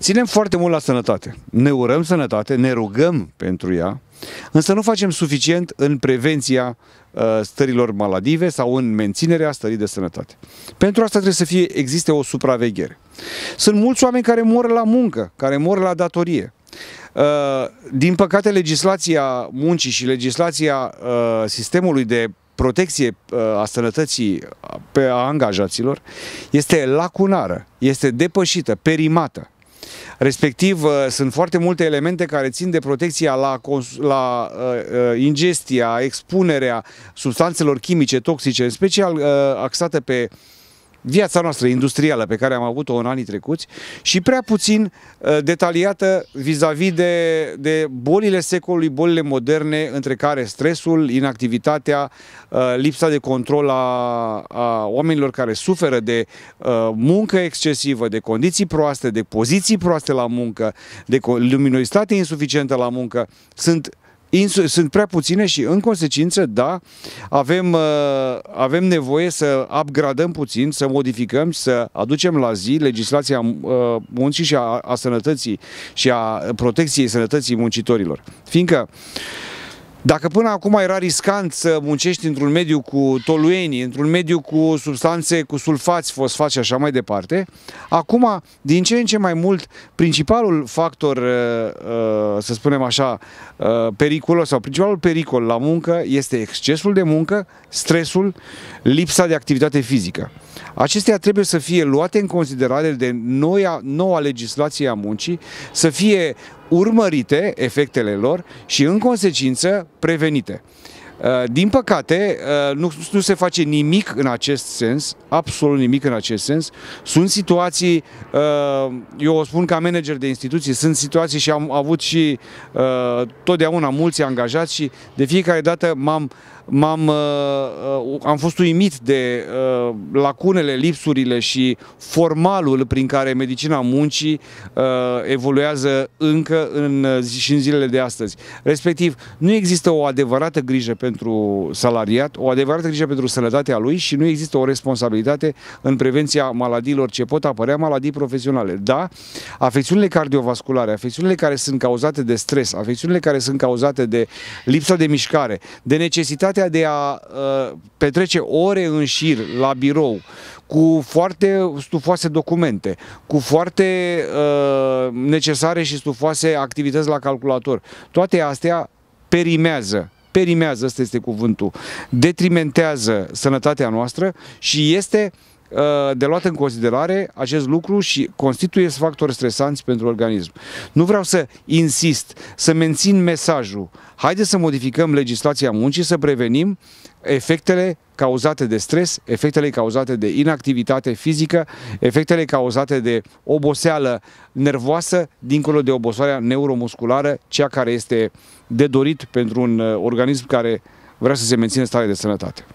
Ținem foarte mult la sănătate. Ne urăm sănătate, ne rugăm pentru ea, însă nu facem suficient în prevenția uh, stărilor maladive sau în menținerea stării de sănătate. Pentru asta trebuie să fie existe o supraveghere. Sunt mulți oameni care mor la muncă, care mor la datorie. Uh, din păcate, legislația muncii și legislația uh, sistemului de protecție uh, a sănătății pe a angajaților este lacunară, este depășită, perimată. Respectiv, uh, sunt foarte multe elemente care țin de protecția la, la uh, uh, ingestia, expunerea substanțelor chimice toxice, în special uh, axate pe uh, viața noastră industrială pe care am avut-o în anii trecuți și prea puțin uh, detaliată vis-a-vis -vis de, de bolile secolului, bolile moderne, între care stresul, inactivitatea, uh, lipsa de control a, a oamenilor care suferă de uh, muncă excesivă, de condiții proaste, de poziții proaste la muncă, de luminositate insuficientă la muncă, sunt sunt prea puține și în consecință, da, avem, uh, avem nevoie să upgradăm puțin, să modificăm, să aducem la zi legislația uh, muncii și a, a sănătății și a protecției sănătății muncitorilor. Fiindcă dacă până acum era riscant să muncești într-un mediu cu tolueni, într-un mediu cu substanțe, cu sulfați, fosfați și așa mai departe, acum, din ce în ce mai mult, principalul factor, uh, uh, să spunem așa, uh, periculos sau principalul pericol la muncă este excesul de muncă, stresul, lipsa de activitate fizică. Acestea trebuie să fie luate în considerare de noua, noua legislație a muncii, să fie urmărite efectele lor și, în consecință, prevenite. Uh, din păcate, uh, nu, nu se face nimic în acest sens, absolut nimic în acest sens. Sunt situații, uh, eu o spun ca manager de instituții, sunt situații și am avut și totdeauna mulți angajați și de fiecare dată m-am m-am, am fost uimit de lacunele, lipsurile și formalul prin care medicina muncii evoluează încă în, și în zilele de astăzi. Respectiv, nu există o adevărată grijă pe pentru salariat, o adevărată grijă pentru sănătatea lui și nu există o responsabilitate în prevenția maladiilor ce pot apărea maladii profesionale. Da, afecțiunile cardiovasculare, afecțiunile care sunt cauzate de stres, afecțiunile care sunt cauzate de lipsa de mișcare, de necesitatea de a uh, petrece ore în șir la birou, cu foarte stufoase documente, cu foarte uh, necesare și stufoase activități la calculator. Toate astea perimează perimează, ăsta este cuvântul, detrimentează sănătatea noastră și este uh, de luat în considerare acest lucru și constituie factori stresanți pentru organism. Nu vreau să insist, să mențin mesajul. Haideți să modificăm legislația muncii, să prevenim efectele cauzate de stres, efectele cauzate de inactivitate fizică, efectele cauzate de oboseală nervoasă, dincolo de obosoarea neuromusculară, cea care este de dorit pentru un uh, organism care vrea să se mențină stare de sănătate.